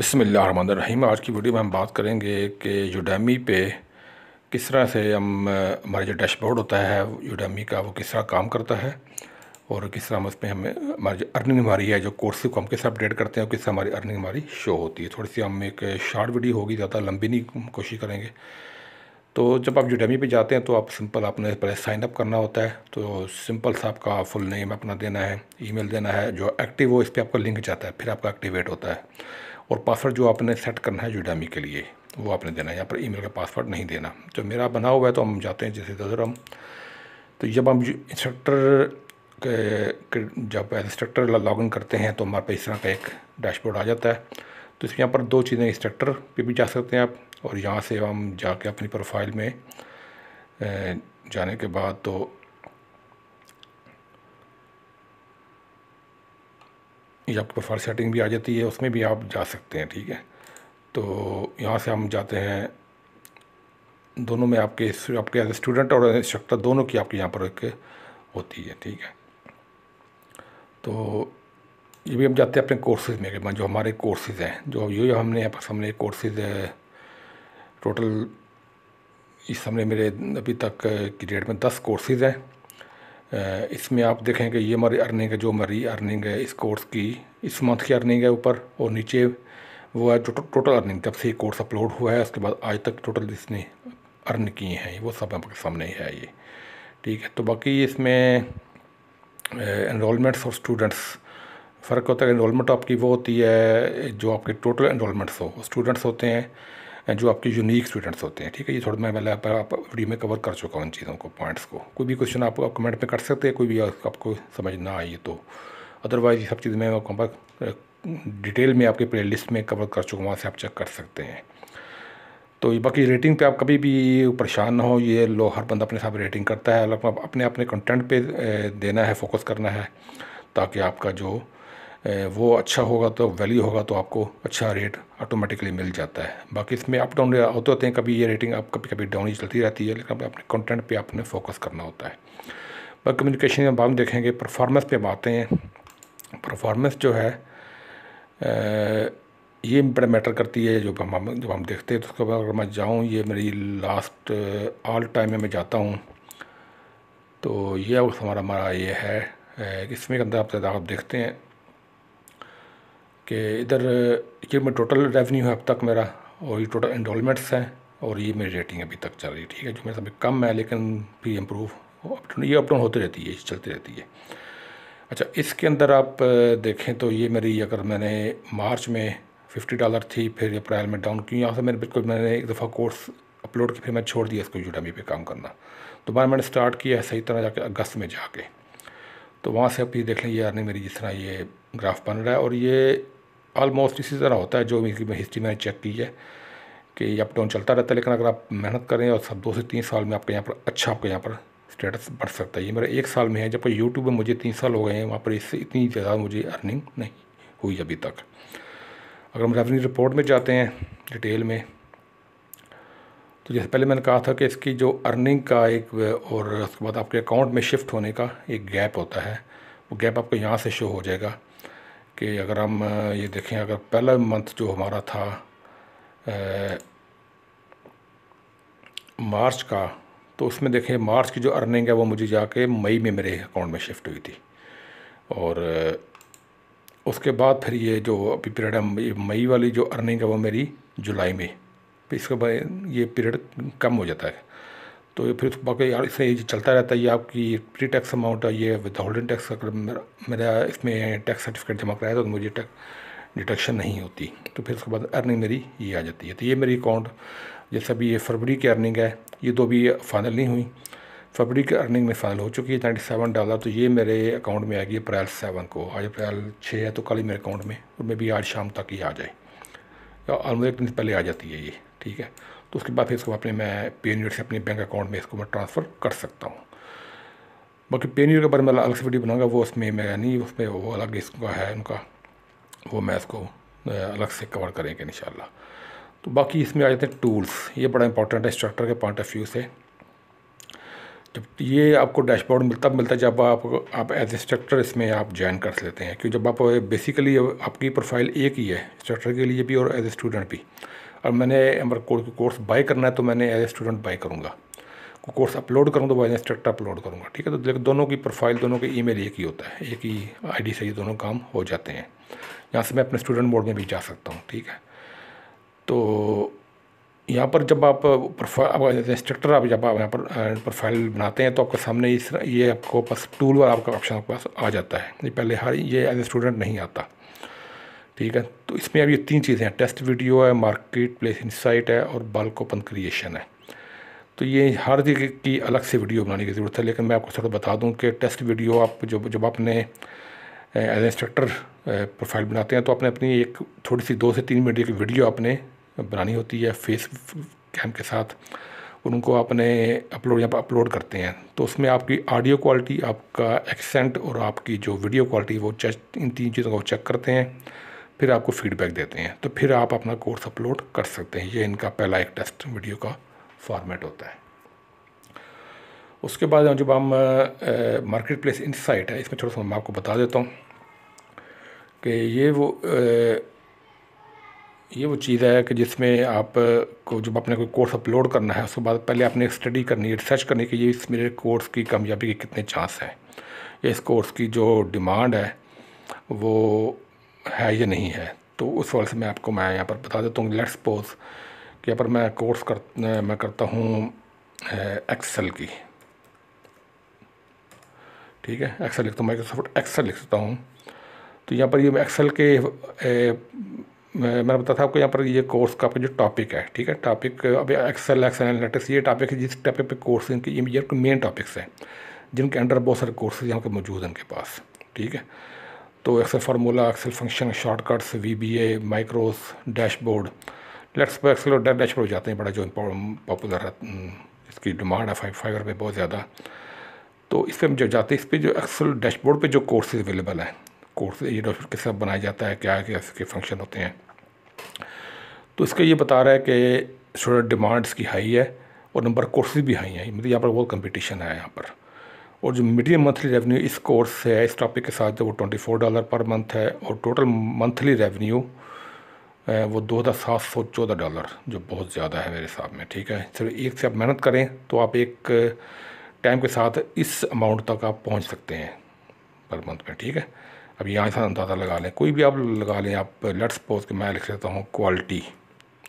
बसमीम आज की वीडियो में हम बात करेंगे कि यूडेमी पे किस तरह से हम हमारा जो डैशबोर्ड होता है यूडेमी का वो किस तरह काम करता है और किस तरह हम पर हमें हमारी जो अर्निंग हमारी है जो कोर्स को हम किस तरह अपडेट करते हैं और किस तरह हमारी अर्निंग हमारी शो होती है थोड़ी सी हम एक शार्ट वीडियो होगी ज़्यादा लंबी नहीं कोशिश करेंगे तो जब आप यूडेमी पर जाते हैं तो आप सिंपल आपने पहले साइन अप करना होता है तो सिंपल सा आपका फुल नेम अपना देना है ई देना है जो एक्टिव हो इस पर आपका लिंक जाता है फिर आपका एक्टिवेट होता है और पासवर्ड जो आपने सेट करना है जुडामी के लिए वो आपने देना है यहाँ पर ईमेल का पासवर्ड नहीं देना तो मेरा बना हुआ है तो हम जाते हैं जैसे दर हम तो जब हम इंस्ट्रक्टर के जब इंस्ट्रक्टर लॉगिन करते हैं तो हमारे पे इस तरह का एक डैशबोर्ड आ जाता है तो इसमें यहाँ पर दो चीज़ें इंस्ट्रक्टर पे भी जा सकते हैं आप और यहाँ से हम जाके अपनी प्रोफाइल में जाने के बाद तो ये आपको प्रोफाइल सेटिंग भी आ जाती है उसमें भी आप जा सकते हैं ठीक है तो यहाँ से हम जाते हैं दोनों में आपके आपके एज ए स्टूडेंट और इंस्ट्रक्टर दोनों की आपके यहाँ पर एक होती है ठीक है तो ये भी हम जाते हैं अपने कोर्सेज में जो हमारे कोर्सेज हैं जो ये हमने हमने कोर्सेज टोटल इस समय मेरे अभी तक की डेट में दस कोर्सेज हैं इसमें आप देखें कि ये हमारी अर्निंग है जो हमारी अर्निंग है इस कोर्स की इस मंथ की अर्निंग है ऊपर और नीचे वो है जो टो, टोटल अर्निंग जब से ये कोर्स अपलोड हुआ है उसके बाद आज तक टोटल जिसने अर्न किए हैं वो सब आपके सामने ही है ये ठीक है तो बाकी इसमें इनरोलमेंट्स और स्टूडेंट्स फ़र्क होता है इनरोलमेंट आपकी वो होती है जो आपके टोटल इनरोलमेंट्स हो स्टूडेंट्स होते हैं जो आपके यूनिक स्टूडेंट्स होते हैं ठीक है ये थोड़ा मैं आप वीडियो में कवर कर चुका हूँ उन चीज़ों को पॉइंट्स को कोई भी क्वेश्चन आप, कमेंट में कर सकते हैं कोई भी आपको समझ ना आई तो अदरवाइज़ ये सब चीज़ मैं आपको डिटेल में आपके प्ले लिस्ट में कवर कर चुका हूँ वहाँ से आप चेक कर सकते हैं तो ये बाकी रेटिंग पे आप कभी भी परेशान ना हो ये लो हर बंदा अपने हिसाब रेटिंग करता है अपने अपने कंटेंट पे देना है फोकस करना है ताकि आपका जो वो अच्छा होगा तो वैल्यू होगा तो आपको अच्छा रेट ऑटोमेटिकली मिल जाता है बाकी इसमें अप डाउन होते होते हैं कभी ये रेटिंग आप कभी कभी डाउन ही चलती रहती है लेकिन अपने कंटेंट पे आपने फोकस करना होता है बाकी कम्युनिकेशन में बाद देखेंगे परफॉर्मेंस पे आते हैं परफॉर्मेंस जो है ये बड़ा मैटर करती है जो हम जब हम देखते हैं तो उसके बाद अगर मैं जाऊँ ये मेरी लास्ट ऑल टाइम में मैं जाता हूँ तो ये हमारा हमारा ये है इसमें के अंदर आप आप देखते हैं कि इधर ये मैं टोटल रेवेन्यू है अब तक मेरा और ये टोटल इंडोलमेंट्स हैं और ये मेरी रेटिंग अभी तक चल रही है ठीक है जो मेरे सभी कम है लेकिन भी इम्प्रूव ये अपडाउन होती रहती है चलती रहती है अच्छा इसके अंदर आप देखें तो ये मेरी अगर मैंने मार्च में फिफ्टी डॉलर थी फिर अप्रैल में डाउन की यहाँ से मैंने बिल्कुल मैंने एक दफ़ा कोर्स अपलोड की फिर मैं छोड़ दिया इसको यूडामी पे काम करना दोबारा मैंने स्टार्ट किया है सही तरह जाके अगस्त में जाके तो वहाँ से आप ये देख लें ये अर्निंग मेरी जिस तरह ये ग्राफ बन रहा है और ये ऑलमोस्ट इसी तरह होता है जो मेरी हिस्ट्री मैंने चेक की है कि अप डाउन चलता रहता है लेकिन अगर आप मेहनत करें और सब दो से तीन साल में आपके यहाँ पर अच्छा आपके यहाँ पर स्टेटस बढ़ सकता है ये मेरा एक साल में है जब यूट्यूब में मुझे तीन साल हो गए हैं वहाँ पर इससे इतनी ज़्यादा मुझे अर्निंग नहीं हुई अभी तक अगर हम रेवन्यू रिपोर्ट में जाते हैं डिटेल में तो जैसे पहले मैंने कहा था कि इसकी जो अर्निंग का एक और उसके बाद आपके अकाउंट में शिफ्ट होने का एक गैप होता है वो गैप आपको यहाँ से शो हो जाएगा कि अगर हम ये देखें अगर पहला मंथ जो हमारा था ए, मार्च का तो उसमें देखें मार्च की जो अर्निंग है वो मुझे जाके मई में मेरे अकाउंट में शिफ्ट हुई थी और उसके बाद फिर ये जो अभी पीरियड है मई वाली जो अर्निंग है वो मेरी जुलाई में इसके बाद ये पीरियड कम हो जाता है तो ये फिर बाकी यार ये चलता रहता है ये आपकी प्री टैक्स अमाउंट है ये विद होल्डिंग टैक्स अगर मेरा इसमें टैक्स सर्टिफिकेट जमा कराया था तो मुझे टैक्स डिटेक्शन नहीं होती तो फिर उसके बाद अर्निंग मेरी ये आ जाती है तो ये मेरी अकाउंट जैसे अभी ये फरवरी की अर्निंग है ये तो अभी फाइनल नहीं हुई फरवरी की अर्निंग में फाइनल हो चुकी है नाइन्टी सेवन डॉलर तो ये मेरे अकाउंट में आएगी अप्रैल सेवन को आज अप्रैल छः है तो कल ही मेरे अकाउंट में और मे भी आज शाम तक ही आ जाए और एक दिन पहले आ जाती है ये ठीक है तो उसके बाद फिर इसको अपने मैं पेनियर से अपने बैंक अकाउंट में इसको मैं ट्रांसफ़र कर सकता हूँ बाकी पेनियर के बारे में अलग से वीडियो बनाऊंगा वो उसमें मैं नहीं उसमें वो अलग इसका है उनका वो मैं इसको अलग से कवर करेंगे इन तो बाकी इसमें आ जाते हैं टूल्स ये बड़ा इंपॉर्टेंट है इंस्ट्रक्टर के पॉइंट ऑफ व्यू से जब ये आपको डैशबोर्ड मिलता मिलता है जब आप आप एज इंस्ट्रक्टर इसमें आप ज्वाइन कर लेते हैं क्योंकि जब आप बेसिकली आपकी प्रोफाइल एक ही है इंस्ट्रक्टर के लिए भी और एज ए स्टूडेंट भी और मैंने अगर कोर्स बाई करना है तो मैंने एज ए स्टूडेंट बाई करूँगा कोर्स अपलोड करूँ तो एज इंस्ट्रक्टर अपलोड करूँगा ठीक है तो दोनों की प्रोफाइल दोनों के ईमेल एक ही होता है एक ही आईडी से ये दोनों काम हो जाते हैं यहाँ से मैं अपने स्टूडेंट मोड में भी जा सकता हूँ ठीक है तो यहाँ पर जब आप प्रोफाइल इंस्ट्रक्टर आप जब आप यहाँ पर प्रोफाइल बनाते हैं तो आपके सामने इस ये आपको पास टूल वाला आपका ऑप्शन आपके पास आ जाता है ये पहले हर ये एज ए स्टूडेंट नहीं आता ठीक है तो इसमें अब ये तीन चीज़ें हैं टेस्ट वीडियो है मार्केट प्लेस इंसाइट है और बाल्क ओपन क्रिएशन है तो ये हर जगह की अलग से वीडियो बनाने की ज़रूरत है लेकिन मैं आपको थोड़ा बता दूं कि टेस्ट वीडियो आप जब जब आपने एज इंस्ट्रक्टर प्रोफाइल बनाते हैं तो आपने अपनी एक थोड़ी सी दो से तीन मिनट की वीडियो आपने बनानी होती है फेस कैम के साथ उनको आपने अपलोड यहाँ पर अपलोड करते हैं तो उसमें आपकी ऑडियो क्वालिटी आपका एक्सेंट और आपकी जो वीडियो क्वालिटी वो चेक इन तीन चीज़ों को चेक करते हैं फिर आपको फीडबैक देते हैं तो फिर आप अपना कोर्स अपलोड कर सकते हैं ये इनका पहला एक टेस्ट वीडियो का फॉर्मेट होता है उसके बाद जब हम मार्केट प्लेस इनसाइट है इसमें थोड़ा सा मैं आपको बता देता हूँ कि ये वो ए, ये वो चीज़ है कि जिसमें आप को जब अपने कोई कोर्स अपलोड करना है उसके बाद पहले आपने स्टडी करनी है रिसर्च करनी कि ये इस मेरे कोर्स की कामयाबी के कितने चांस हैं इस कोर्स की जो डिमांड है वो है या नहीं है तो उस वाले से मैं आपको मैं यहाँ पर बता देता हूँ लेट्स पोज कि यहाँ पर मैं कोर्स कर मैं करता हूँ एक्सेल की ठीक है एक्सेल लिखता हूँ माइक्रोसॉफ्ट एक्सेल लिख सकता हूँ तो यहाँ पर ये एक्सेल के ए, मैंने बताया था आपको यहाँ पर ये कोर्स का जो टॉपिक है ठीक है टॉपिक अभी एक्सेल एक्सेल एनालिटिक्स ये टॉपिक है जिस टॉपिक पे कोर्स इनके ये मेन टॉपिक्स हैं जिनके अंडर बहुत सारे कोर्सेज यहाँ के मौजूद हैं इनके पास ठीक है तो Excel formula Excel function shortcuts V B A macros dashboard let's पर एक्सेल और डैशबोर्ड जाते हैं बड़ा जो पॉपुलर हम्म, है इसकी डिमांड है फाइव फाइवर पे बहुत ज़्यादा तो इस पर हम जो जाते हैं इस पर जो एक्सेल डैशबोर्ड पे जो कोर्सेज अवेलेबल हैं कोर्स ये डॉक्टर किस तरह बनाया जाता है क्या क्या इसके फंक्शन होते हैं तो इसका ये बता रहा है कि स्टूडेंट डिमांड्स की हाई है और नंबर कोर्सेज भी हाई हैं मतलब यहाँ पर बहुत कंपटीशन है यहाँ पर और जो मीडियम मंथली रेवेन्यू इस कोर्स से है इस टॉपिक के साथ वो twenty four dollar per month है और टोटल मंथली रेवेन्यू वो दो हज़ार सात सौ चौदह डॉलर जो बहुत ज़्यादा है मेरे हिसाब में ठीक है सिर्फ एक से आप मेहनत करें तो आप एक टाइम के साथ इस अमाउंट तक आप पहुँच सकते हैं पर मंथ में ठीक है अब यहाँ से अंदाज़ा लगा लें कोई भी आप लगा लें आप लेट्स पोज के मैं लिख लेता हूँ क्वालिटी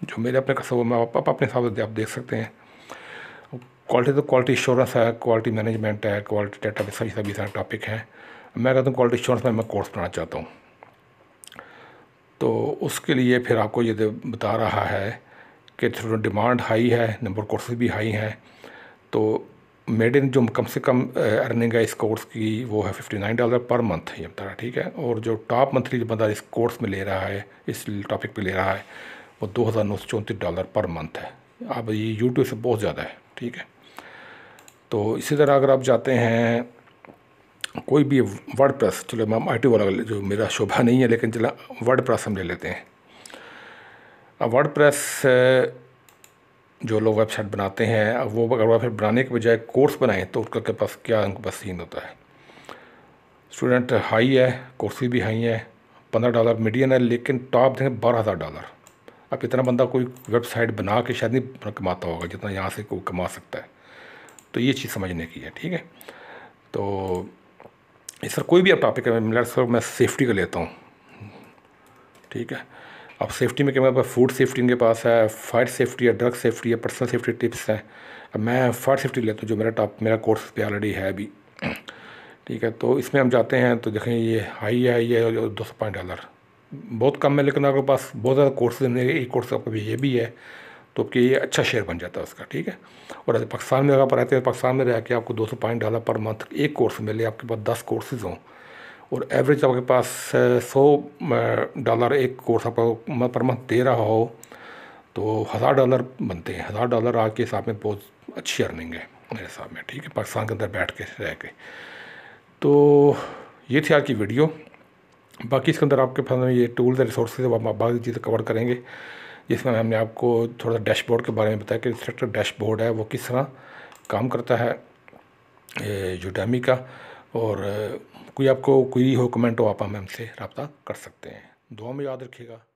जो मेरे अपने कसबों में आप अपने हिसाब से आप देख सकते हैं क्वालिटी तो क्वालिटी इश्योरेंस है क्वालिटी मैनेजमेंट है क्वालिटी डाटा बेस सभी सारे टॉपिक हैं मैं कहता हूँ क्वालिटी इश्योरेंस में मैं कोर्स बनाना चाहता हूँ तो उसके लिए फिर आपको ये बता रहा है कि थोड़ा डिमांड हाई है नंबर कोर्सेज भी हाई हैं तो मेड इन जो कम से कम अर्निंग है इस कोर्स की वो है fifty nine dollar per month ये बता रहा ठीक है और जो टॉप मंथली जो बंदा इस कोर्स में ले रहा है इस टॉपिक पे ले रहा है वो दो हज़ार नौ सौ चौंतीस डॉलर पर मंथ है अब ये यूट्यूब से बहुत ज़्यादा है ठीक है तो इसी तरह अगर आप जाते हैं कोई भी वर्ड प्रेस चलो मैम आई टी वाला जो मेरा शोभा नहीं है लेकिन चलो वर्ड प्रेस हम ले लेते हैं अब वर्ड प्रेस जो लोग वेबसाइट बनाते हैं अब वो अगर वेबसाइट बनाने के बजाय कोर्स बनाएं तो उसका के पास क्या उनके पास सीन होता है स्टूडेंट हाई है कोर्सेज भी हाई हैं पंद्रह डॉलर मीडियन है लेकिन टॉप देखें बारह हज़ार डॉलर अब इतना बंदा कोई वेबसाइट बना के शायद नहीं कमाता होगा जितना यहाँ से कोई कमा सकता है तो ये चीज़ समझने की है ठीक है तो इस पर कोई भी अब टॉपिक है मेरा सर मैं सेफ्टी का लेता हूँ ठीक है अब सेफ्टी में क्या मेरे पास फूड सेफ्टी उनके पास है फायर सेफ्टी है ड्रग सेफ्टी है पर्सनल सेफ्टी टिप्स हैं अब मैं फायर सेफ्टी लेता हूँ जो मेरा टॉप मेरा कोर्स पे ऑलरेडी है अभी ठीक है तो इसमें हम जाते हैं तो देखें ये हाई है ये दो सौ पाँच डॉलर बहुत कम है लेकिन आपके पास बहुत ज़्यादा कोर्सेज नहीं एक कोर्स आपका ये भी है तो आपके ये अच्छा शेयर बन जाता है उसका ठीक है और अगर पाकिस्तान में अगर आप रहते हैं तो पाकिस्तान में रह के आपको दो सौ पाँच डॉलर पर मंथ एक कोर्स मिले आपके पास दस कोर्सेज हों और एवरेज आपके पास सौ डॉलर एक कोर्स आपका पर मंथ दे रहा हो तो हज़ार डॉलर बनते हैं हज़ार डॉलर आज के हिसाब में बहुत अच्छी अर्निंग है मेरे हिसाब में ठीक है पाकिस्तान के अंदर बैठ के रह के तो ये थी आज की वीडियो बाकी इसके अंदर आपके पास ये टूल्स एंड रिसोर्सेज बाकी चीज़ें कवर करेंगे जिसमें हमने आपको थोड़ा सा डैशबोर्ड के बारे में बताया कि इंस्ट्रक्टर डैशबोर्ड है वो किस तरह काम करता है यूडेमी का और कोई आपको कोई हो कमेंट हो आप हमसे रबता कर सकते हैं दुआ में याद रखिएगा